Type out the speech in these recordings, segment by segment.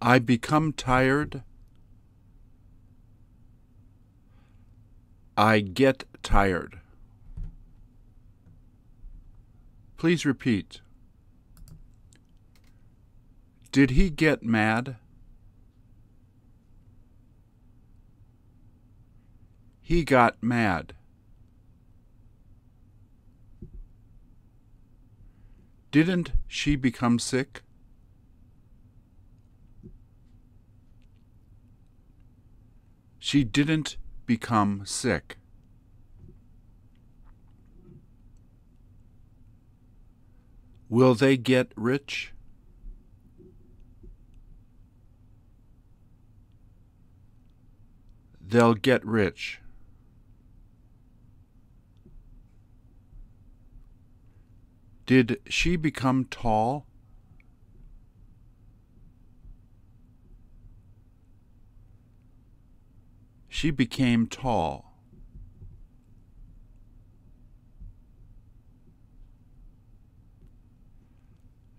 I become tired. I get tired. Please repeat. Did he get mad? He got mad. Didn't she become sick? She didn't become sick. Will they get rich? They'll get rich. Did she become tall? She became tall.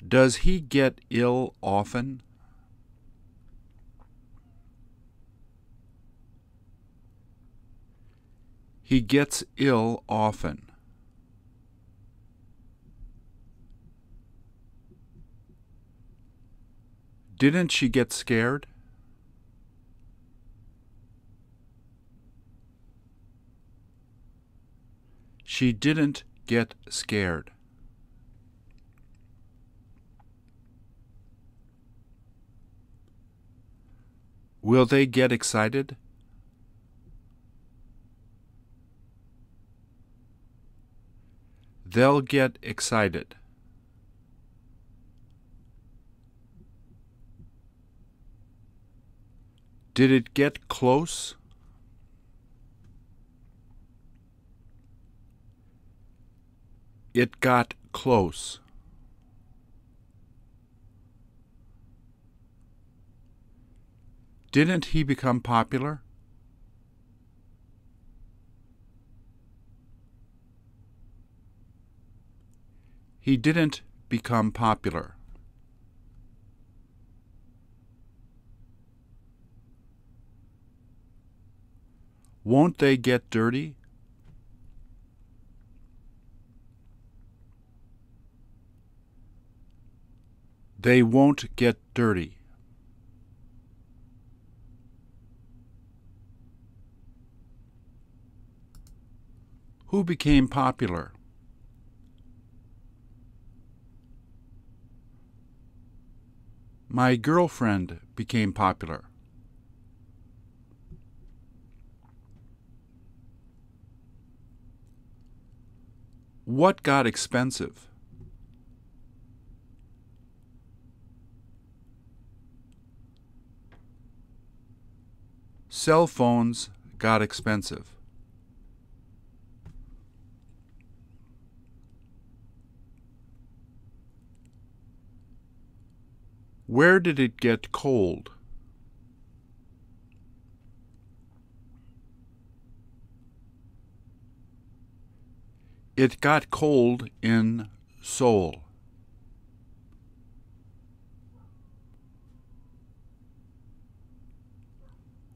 Does he get ill often? He gets ill often. Didn't she get scared? She didn't get scared. Will they get excited? They'll get excited. Did it get close? It got close. Didn't he become popular? He didn't become popular. Won't they get dirty? They won't get dirty. Who became popular? My girlfriend became popular. What got expensive? Cell phones got expensive. Where did it get cold? It got cold in Seoul.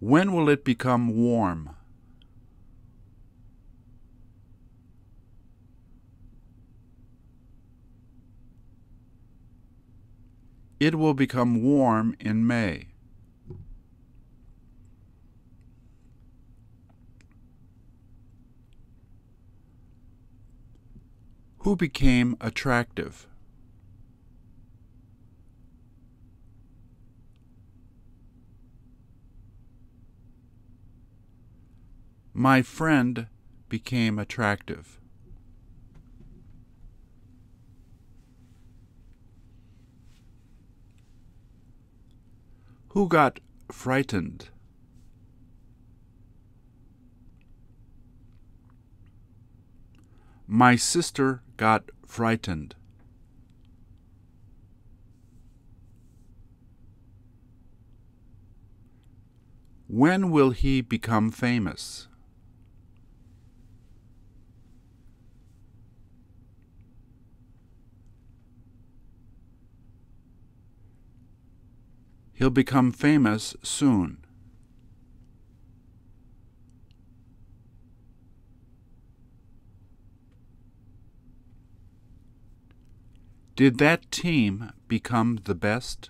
When will it become warm? It will become warm in May. Who became attractive? my friend became attractive. Who got frightened? My sister got frightened. When will he become famous? He'll become famous soon. Did that team become the best?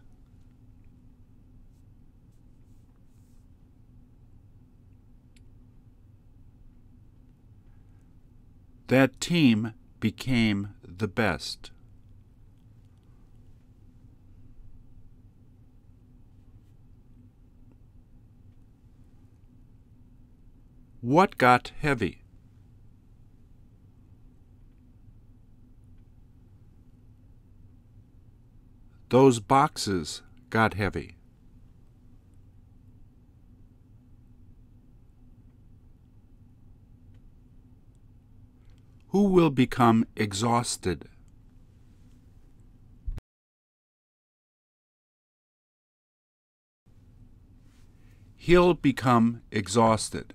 That team became the best. What got heavy? Those boxes got heavy. Who will become exhausted? He'll become exhausted.